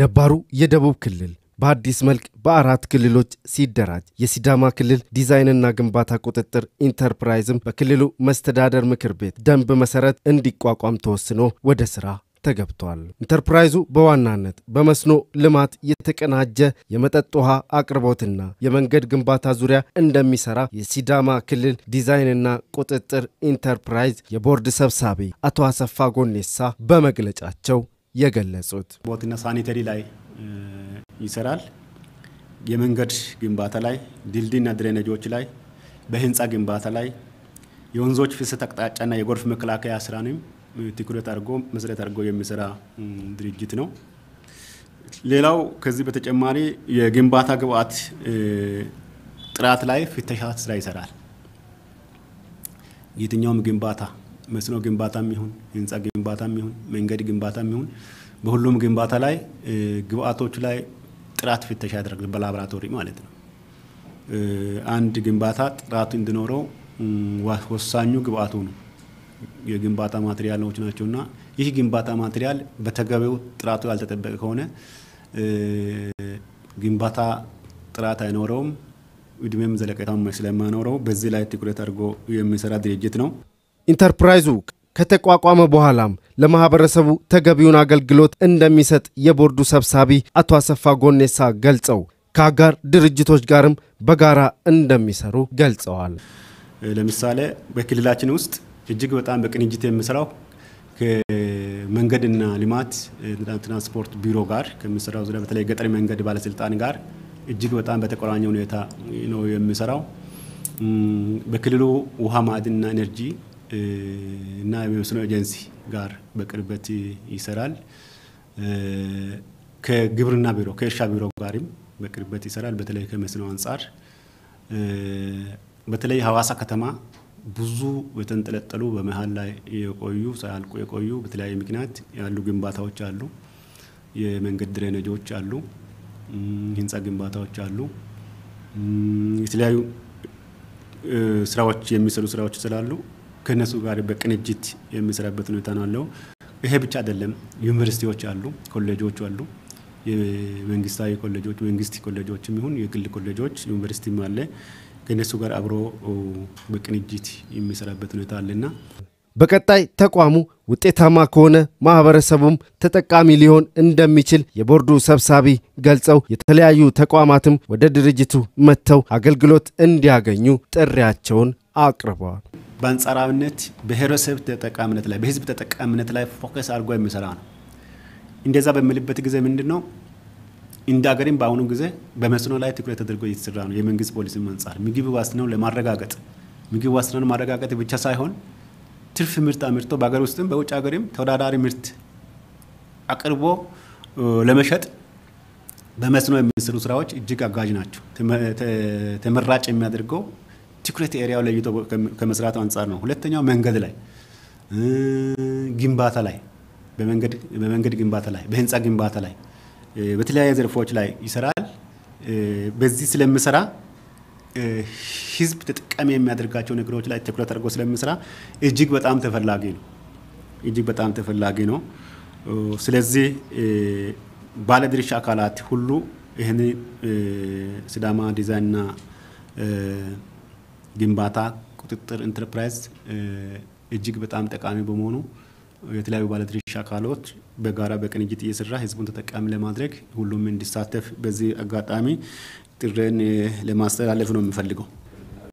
ነባሩ የደቡብ ክልል በአዲስ መልክ በአራት ክልሎች ሲደራጅ የሲዳማ ክልል ዲዛይንና ግንባታ ቁጥጥር ኢንተርፕራይዝም በክልሉ መስተዳደር ምክር ቤት ደንብ መሰረት እንዲቋቋም ተወስኖ ወደ ስራ ተገብቷል። ኢንተርፕራይዙ በዋናነት በመስኖ ልማት የተቀናጀ የመጠጥ ውሃ አቅርቦትና የመንገድ ግንባታ ዙሪያ እንደሚሰራ የሲዳማ ክልል ዲዛይንና ቁጥጥር ኢንተርፕራይዝ የቦርድ ሰብሳቢ አቶ አሰፋ ጎኔሳ በመግለጫቸው የገለጹት። ቦትና ሳኒተሪ ላይ ይሰራል። የመንገድ ግንባታ ላይ፣ ድልድይና ድሬነጆች ላይ፣ በህንፃ ግንባታ ላይ፣ የወንዞች ፍሰት አቅጣጫና የጎርፍ መከላከያ ስራንም ትኩረት አድርጎ መሰረት አድርጎ የሚሰራ ድርጅት ነው። ሌላው ከዚህ በተጨማሪ የግንባታ ግብአት ጥራት ላይ ፍተሻ ስራ ይሰራል። የትኛውም ግንባታ መስኖ ግንባታም ይሁን ህንፃ ግንባታም ይሁን መንገድ ግንባታም ይሁን በሁሉም ግንባታ ላይ ግብአቶቹ ላይ ጥራት ፍተሻ ያደረግ በላብራቶሪ ማለት ነው። አንድ ግንባታ ጥራቱ እንዲኖረው ወሳኙ ግብአቱ ነው የግንባታ ማቴሪያሎች ናቸውና ይህ ግንባታ ማቴሪያል በተገቢው ጥራቱ ያልተጠበቀ ከሆነ ግንባታ ጥራት አይኖረውም፣ እድሜም ዘለቀታም ስለማይኖረው በዚህ ላይ ትኩረት አድርጎ የሚሰራ ድርጅት ነው። ኢንተርፕራይዙ ከተቋቋመ በኋላም ለማህበረሰቡ ተገቢውን አገልግሎት እንደሚሰጥ የቦርዱ ሰብሳቢ አቶ አሰፋ ጎኔሳ ገልጸው ከአጋር ድርጅቶች ጋርም በጋራ እንደሚሰሩ ገልጸዋል። ለምሳሌ በክልላችን ውስጥ እጅግ በጣም በቅንጅት የምሰራው ከመንገድና ልማት ትራንስፖርት ቢሮ ጋር ከምሰራው ዙሪያ በተለይ ገጠር መንገድ ባለስልጣን ጋር እጅግ በጣም በተቆራኘ ሁኔታ ነው የምሰራው። በክልሉ ውሃ ማዕድንና ኤነርጂ እና የመስኖ ኤጀንሲ ጋር በቅርበት ይሰራል። ከግብርና ቢሮ ከእርሻ ቢሮ ጋርም በቅርበት ይሰራል። በተለይ ከመስኖ አንጻር በተለይ ሀዋሳ ከተማ ብዙ የተንጠለጠሉ በመሀል ላይ የቆዩ ሳያልቁ የቆዩ በተለያየ ምክንያት ያሉ ግንባታዎች አሉ። የመንገድ ድሬነጆች አሉ። ህንፃ ግንባታዎች አሉ። የተለያዩ ስራዎች የሚሰሩ ስራዎች ስላሉ ከእነሱ ጋር በቅንጅት የሚሰራበት ሁኔታ ነው ያለው። ይሄ ብቻ አይደለም። ዩኒቨርሲቲዎች አሉ፣ ኮሌጆች አሉ። የመንግስታዊ ኮሌጆች መንግስት ኮሌጆችም ይሁን የግል ኮሌጆች ዩኒቨርሲቲም አለ። ከእነሱ ጋር አብሮ በቅንጅት የሚሰራበት ሁኔታ አለና በቀጣይ ተቋሙ ውጤታማ ከሆነ ማህበረሰቡም ተጠቃሚ ሊሆን እንደሚችል የቦርዱ ሰብሳቢ ገልጸው የተለያዩ ተቋማትም ወደ ድርጅቱ መጥተው አገልግሎት እንዲያገኙ ጥሪያቸውን አቅርበዋል። በአንጻራዊነት ብሔረሰብ ተጠቃሚነት ላይ በህዝብ ተጠቃሚነት ላይ ፎከስ አድርጎ የሚሰራ ነው። እንደዛ በምልበት ጊዜ ምንድን ነው እንደ ሀገርም በአሁኑ ጊዜ በመስኖ ላይ ትኩረት ተደርጎ እየተሰራ ነው። የመንግስት ፖሊሲ አንጻር ምግብ ዋስትናውን ለማረጋገጥ ምግብ ዋስትናን ማረጋገጥ ብቻ ሳይሆን ትርፍ ምርት አምርቶ በሀገር ውስጥም በውጭ ሀገርም ተወዳዳሪ ምርት አቅርቦ ለመሸጥ በመስኖ የሚሰሩ ስራዎች እጅግ አጋዥ ናቸው። ተመራጭ የሚያደርገው ትኩረት ኤሪያው ለይቶ ከመስራት አንጻር ነው። ሁለተኛው መንገድ ላይ ግንባታ ላይ በመንገድ ግንባታ ላይ በህንፃ ግንባታ ላይ በተለያየ ዘርፎች ላይ ይሰራል። በዚህ ስለምሰራ ህዝብ ተጠቃሚ የሚያደርጋቸው ነገሮች ላይ ትኩረት አድርጎ ስለምሰራ እጅግ በጣም ተፈላጊ ነው። እጅግ በጣም ተፈላጊ ነው። ስለዚህ ባለድርሻ አካላት ሁሉ ይህን ሲዳማ ዲዛይንና ግንባታ ቁጥጥር ኢንተርፕራይዝ እጅግ በጣም ጠቃሚ በመሆኑ የተለያዩ ባለድርሻ አካሎች በጋራ በቅንጅት እየሰራ ህዝቡን ተጠቃሚ ለማድረግ ሁሉም እንዲሳተፍ በዚህ አጋጣሚ ጥሬን ለማስተላለፍ ነው የምፈልገው።